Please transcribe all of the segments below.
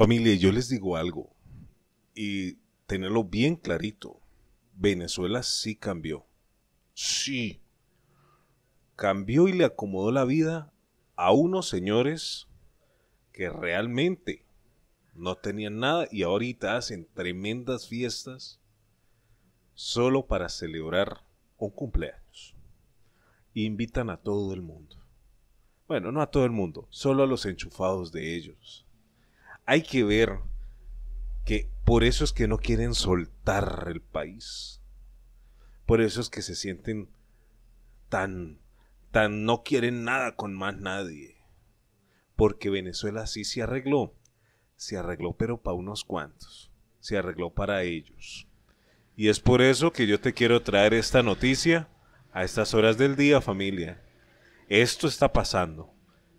Familia, yo les digo algo y tenerlo bien clarito. Venezuela sí cambió. Sí. Cambió y le acomodó la vida a unos señores que realmente no tenían nada y ahorita hacen tremendas fiestas solo para celebrar un cumpleaños. Invitan a todo el mundo. Bueno, no a todo el mundo, solo a los enchufados de ellos hay que ver que por eso es que no quieren soltar el país. Por eso es que se sienten tan, tan no quieren nada con más nadie. Porque Venezuela sí se arregló. Se arregló pero para unos cuantos. Se arregló para ellos. Y es por eso que yo te quiero traer esta noticia a estas horas del día, familia. Esto está pasando.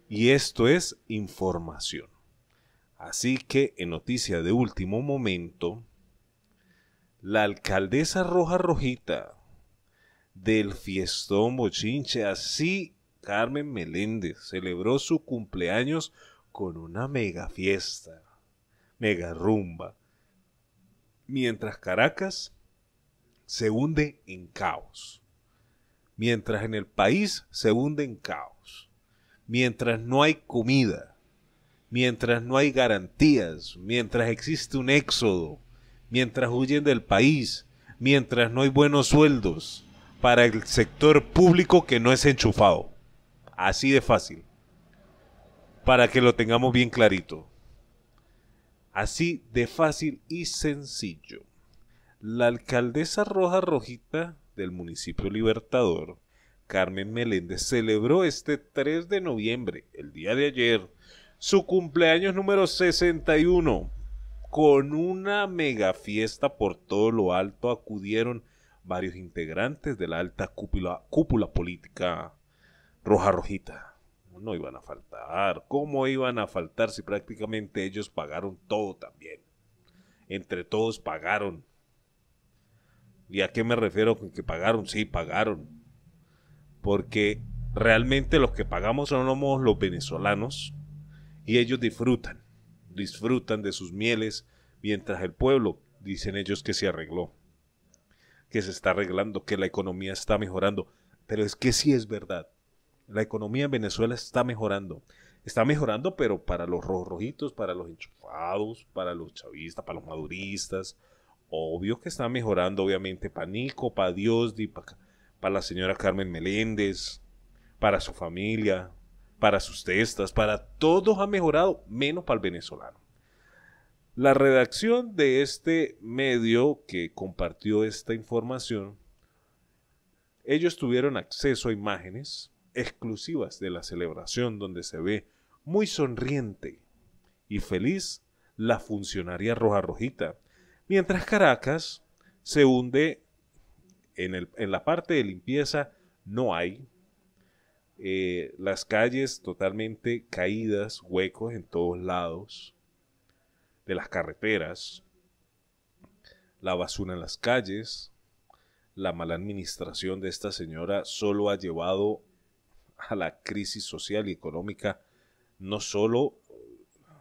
Y esto es información. Así que, en noticia de último momento, la alcaldesa Roja Rojita del fiestón bochinche, así Carmen Meléndez, celebró su cumpleaños con una mega fiesta, mega rumba, mientras Caracas se hunde en caos, mientras en el país se hunde en caos, mientras no hay comida, mientras no hay garantías, mientras existe un éxodo, mientras huyen del país, mientras no hay buenos sueldos para el sector público que no es enchufado. Así de fácil. Para que lo tengamos bien clarito. Así de fácil y sencillo. La alcaldesa Roja Rojita del municipio Libertador, Carmen Meléndez, celebró este 3 de noviembre, el día de ayer, su cumpleaños número 61. Con una mega fiesta por todo lo alto acudieron varios integrantes de la alta cúpula, política roja rojita. No iban a faltar. ¿Cómo iban a faltar si prácticamente ellos pagaron todo también? Entre todos pagaron. ¿Y a qué me refiero con que pagaron? Sí, pagaron. Porque realmente los que pagamos son los venezolanos y ellos disfrutan, disfrutan de sus mieles, mientras el pueblo, dicen ellos, que se arregló, que se está arreglando, que la economía está mejorando. Pero es que sí es verdad, la economía en Venezuela está mejorando. Está mejorando, pero para los rojitos, para los enchufados, para los chavistas, para los maduristas. Obvio que está mejorando, obviamente, para Nico, para Dios, para, para la señora Carmen Meléndez, para su familia, para sus testas, para todos ha mejorado, menos para el venezolano. La redacción de este medio que compartió esta información, ellos tuvieron acceso a imágenes exclusivas de la celebración donde se ve muy sonriente y feliz la funcionaria roja rojita, mientras Caracas se hunde en, en la parte de limpieza, no hay eh, las calles totalmente caídas, huecos en todos lados, de las carreteras, la basura en las calles, la mala administración de esta señora solo ha llevado a la crisis social y económica, no solo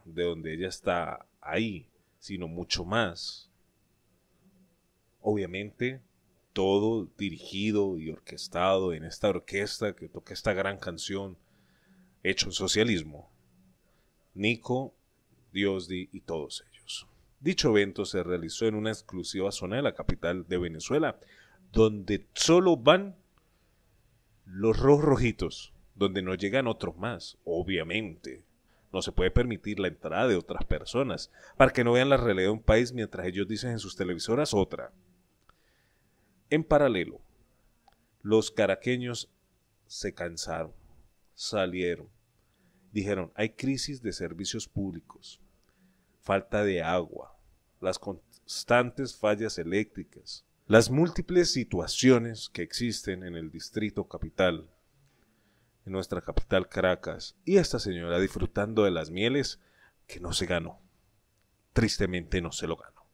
de donde ella está ahí, sino mucho más. Obviamente, todo dirigido y orquestado en esta orquesta que toca esta gran canción, hecho en socialismo. Nico, Diosdi y todos ellos. Dicho evento se realizó en una exclusiva zona de la capital de Venezuela, donde solo van los rojos rojitos, donde no llegan otros más, obviamente. No se puede permitir la entrada de otras personas, para que no vean la realidad de un país mientras ellos dicen en sus televisoras otra. En paralelo, los caraqueños se cansaron, salieron, dijeron, hay crisis de servicios públicos, falta de agua, las constantes fallas eléctricas, las múltiples situaciones que existen en el distrito capital, en nuestra capital Caracas, y esta señora disfrutando de las mieles que no se ganó. Tristemente no se lo ganó.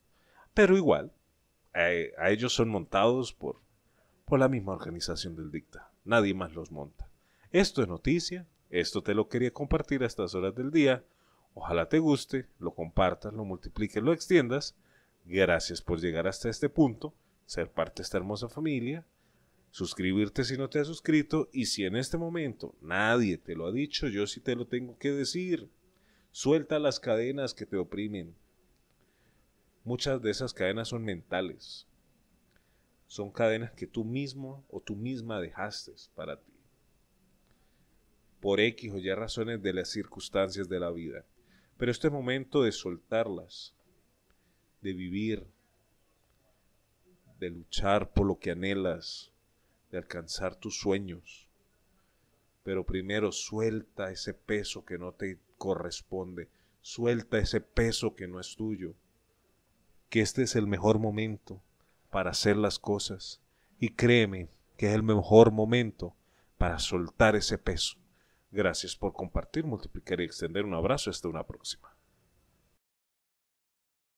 Pero igual, eh, a, ellos son montados por, por la misma organización del dicta. Nadie más los monta. Esto es noticia, esto te lo quería compartir a estas horas del día. Ojalá te guste, lo compartas, lo multipliques, lo extiendas. Gracias por llegar hasta este punto, ser parte de esta hermosa familia, suscribirte si no te has suscrito y si en este momento nadie te lo ha dicho, yo sí te lo tengo que decir. Suelta las cadenas que te oprimen. Muchas de esas cadenas son mentales. Son cadenas que tú mismo o tú misma dejaste para ti. Por X o Y razones de las circunstancias de la vida. Pero este momento de soltarlas, de vivir, de luchar por lo que anhelas, de alcanzar tus sueños. Pero primero suelta ese peso que no te corresponde, suelta ese peso que no es tuyo que este es el mejor momento para hacer las cosas y créeme que es el mejor momento para soltar ese peso. Gracias por compartir, multiplicar y extender. Un abrazo. Hasta una próxima.